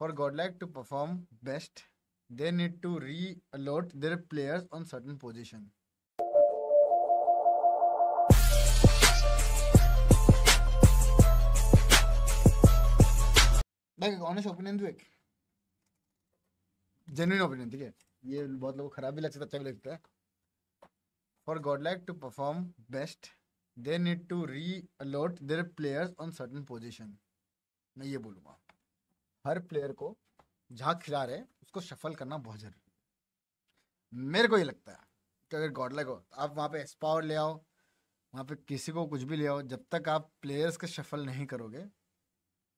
For Godlike to perform best, they need to re-allot their players on certain position. Like honest opinion दू एक genuine opinion ठीक है ये बहुत लोगों को खराब भी लग सकता अच्छा भी लगता है for Godlike to perform best they need to reallot their players on certain position मैं ये बोलूँगा हर प्लेयर को जहाँ खिला रहे उसको शफल करना बहुत जरूरी मेरे को ये लगता है कि अगर गॉडलाइक हो तो आप वहाँ पे एक्सपावर ले आओ वहाँ पे किसी को कुछ भी ले आओ जब तक आप प्लेयर्स के शफल नहीं करोगे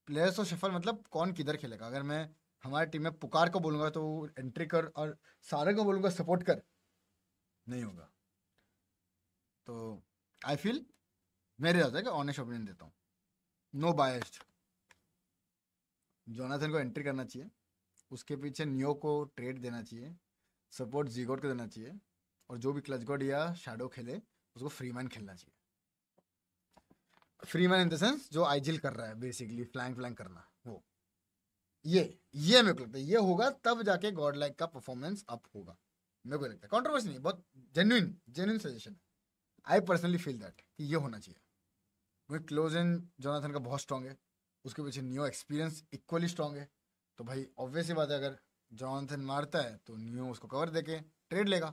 प्लेयर्स को शफल मतलब कौन किधर खेलेगा अगर मैं हमारी टीम में पुकार को बोलूँगा तो एंट्री कर और सारे को बोलूँगा सपोर्ट कर नहीं होगा तो आई फील मेरे जाते ऑनेस्ट ओपिनियन देता हूँ नो बायस्ड जोनाथन को एंट्री करना चाहिए उसके पीछे नियो को ट्रेड देना चाहिए सपोर्ट जीगोट को देना चाहिए और जो भी क्लच गॉड या शेडो खेले उसको फ्री मैन खेलना चाहिए free man in the sense जो आईजील कर रहा है बेसिकली फ्लैंक फ्लैंक करना वो ये ये मेरे को लगता है ये होगा तब जाके गॉड लाइक का परफॉर्मेंस अप होगा मेरे को लगता है कॉन्ट्रोवर्सी नहीं बहुत जेन्यून जेन्यून सजेशन है आई पर्सनली फील दैट कि ये होना चाहिए क्योंकि क्लोज इन जोनाथन का बहुत स्ट्रॉन्ग है उसके पीछे न्यू एक्सपीरियंस इक्वली स्ट्रांग है तो भाई ऑब्वियस ही बात है अगर जॉनथन मारता है तो न्यू उसको कवर देके ट्रेड लेगा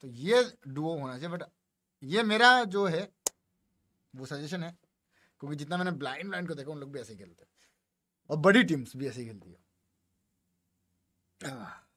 तो ये डुओ होना चाहिए बट ये मेरा जो है वो सजेशन है क्योंकि जितना मैंने ब्लाइंड ब्लाइंड को देखा उन लोग भी ऐसे ही खेलते हैं और बड़ी टीम्स भी ऐसे ही खेलती है